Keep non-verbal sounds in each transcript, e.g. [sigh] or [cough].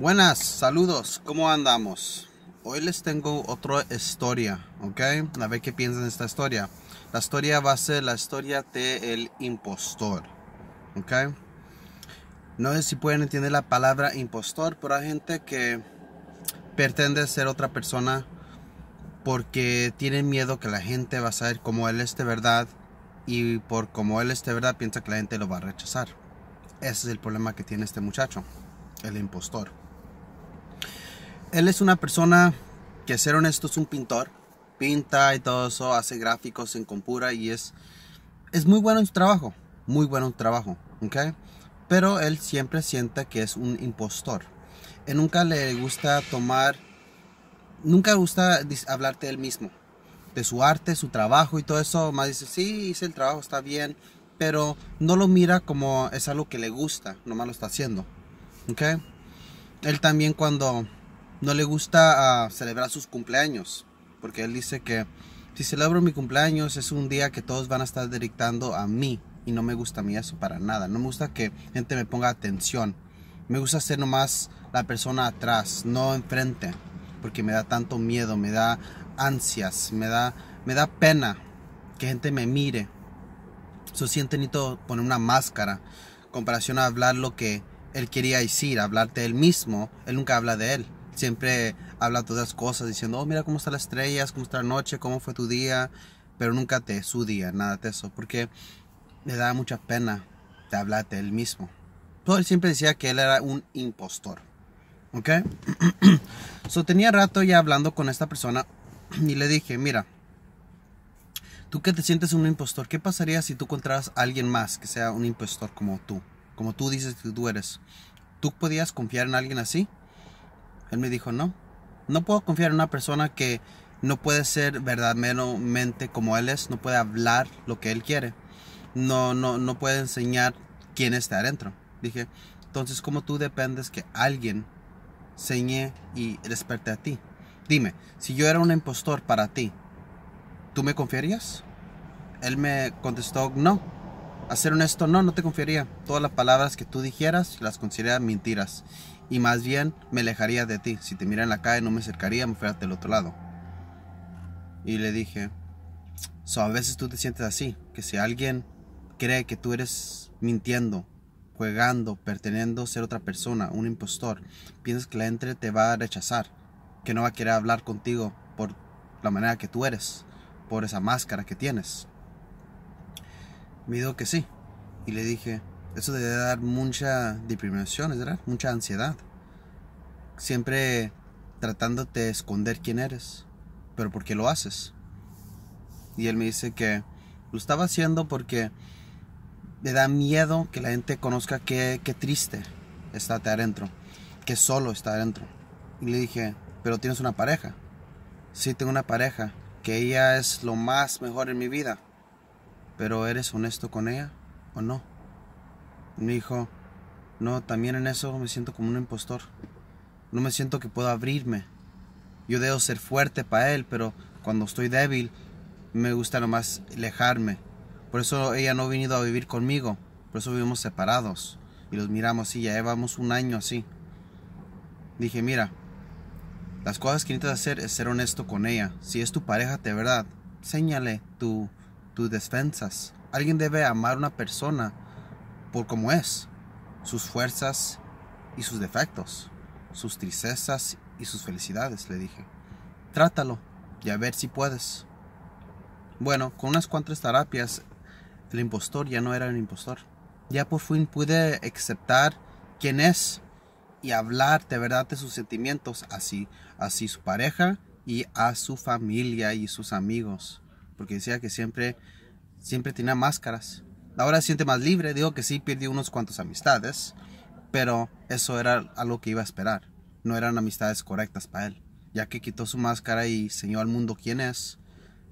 Buenas, saludos, ¿cómo andamos? Hoy les tengo otra historia, ¿ok? A ver qué piensan de esta historia. La historia va a ser la historia de impostor, ¿ok? No sé si pueden entender la palabra impostor, pero hay gente que pretende ser otra persona porque tiene miedo que la gente va a saber cómo él es de verdad y por cómo él es de verdad piensa que la gente lo va a rechazar. Ese es el problema que tiene este muchacho, el impostor. Él es una persona que, ser honesto, es un pintor. Pinta y todo eso, hace gráficos en compura y es, es muy bueno en su trabajo. Muy bueno en su trabajo, ¿ok? Pero él siempre siente que es un impostor. Él eh, nunca le gusta tomar, nunca gusta hablarte de él mismo, de su arte, su trabajo y todo eso. Más dice, sí, hice el trabajo, está bien, pero no lo mira como es algo que le gusta, nomás lo está haciendo, ¿ok? Él también cuando no le gusta ah, celebrar sus cumpleaños, porque él dice que si celebro mi cumpleaños es un día que todos van a estar directando a mí y no me gusta a mí eso para nada. No me gusta que gente me ponga atención. Me gusta ser nomás la persona atrás, no enfrente, porque me da tanto miedo, me da ansias, me da, me da pena que gente me mire. Se siente todo poner una máscara comparación a hablar lo que él quería decir, hablarte él mismo, él nunca habla de él siempre habla todas las cosas diciendo, oh, mira cómo están las estrellas, cómo está la noche, cómo fue tu día, pero nunca te su día, nada de eso, porque le daba mucha pena de hablarte él mismo. Pero él siempre decía que él era un impostor, ¿ok? [clears throat] so tenía rato ya hablando con esta persona [clears throat] y le dije, mira, tú que te sientes un impostor, ¿qué pasaría si tú encontraras a alguien más que sea un impostor como tú? Como tú dices que tú eres. ¿Tú podías confiar en alguien así? Él me dijo, no, no puedo confiar en una persona que no puede ser verdaderamente como él es, no puede hablar lo que él quiere, no, no, no puede enseñar quién está adentro. Dije, entonces, ¿cómo tú dependes que alguien enseñe y desperte a ti? Dime, si yo era un impostor para ti, ¿tú me confiarías? Él me contestó, no, Hacer ser honesto, no, no te confiaría. Todas las palabras que tú dijeras las consideraría mentiras. Y más bien me alejaría de ti. Si te mira en la calle no me acercaría, me fuera del otro lado. Y le dije, a veces tú te sientes así, que si alguien cree que tú eres mintiendo, jugando, perteneciendo a ser otra persona, un impostor, piensas que la gente te va a rechazar, que no va a querer hablar contigo por la manera que tú eres, por esa máscara que tienes. Me dijo que sí. Y le dije, eso debe dar mucha es ¿verdad? Mucha ansiedad. Siempre tratándote de esconder quién eres. Pero ¿por qué lo haces? Y él me dice que lo estaba haciendo porque le da miedo que la gente conozca qué, triste está adentro, que solo está adentro. Y le dije, pero tienes una pareja. Sí, tengo una pareja, que ella es lo más mejor en mi vida pero ¿eres honesto con ella o no? Me dijo, no, también en eso me siento como un impostor. No me siento que puedo abrirme. Yo debo ser fuerte para él, pero cuando estoy débil, me gusta nomás alejarme. Por eso ella no ha venido a vivir conmigo. Por eso vivimos separados. Y los miramos así, ya llevamos un año así. Dije, mira, las cosas que necesitas hacer es ser honesto con ella. Si es tu pareja de verdad, señale tu tus defensas. Alguien debe amar a una persona por como es, sus fuerzas y sus defectos, sus tristezas y sus felicidades, le dije. Trátalo y a ver si puedes. Bueno, con unas cuantas terapias, el impostor ya no era un impostor. Ya por fin pude aceptar quién es y hablar de verdad de sus sentimientos así, así su pareja y a su familia y sus amigos porque decía que siempre, siempre tenía máscaras. Ahora se siente más libre, digo que sí, perdió unos cuantos amistades, pero eso era algo que iba a esperar. No eran amistades correctas para él, ya que quitó su máscara y enseñó al mundo quién es.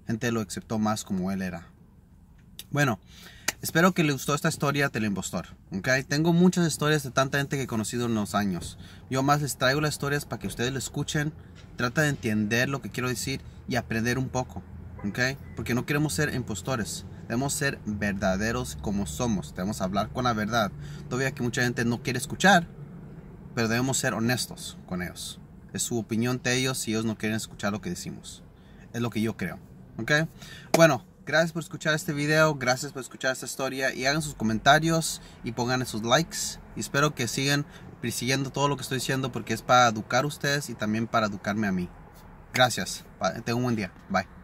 Gente lo aceptó más como él era. Bueno, espero que le gustó esta historia del impostor. ¿okay? Tengo muchas historias de tanta gente que he conocido en los años. Yo más les traigo las historias para que ustedes lo escuchen, trata de entender lo que quiero decir y aprender un poco. Porque no queremos ser impostores. Debemos ser verdaderos como somos. Debemos hablar con la verdad. Todavía que mucha gente no quiere escuchar, pero debemos ser honestos con ellos. Es su opinión de ellos si ellos no quieren escuchar lo que decimos. Es lo que yo creo. Bueno, gracias por escuchar este video. Gracias por escuchar esta historia. Y hagan sus comentarios y pongan sus likes. Y espero que sigan persiguiendo todo lo que estoy diciendo porque es para educar a ustedes y también para educarme a mí. Gracias. Tengo un buen día. Bye.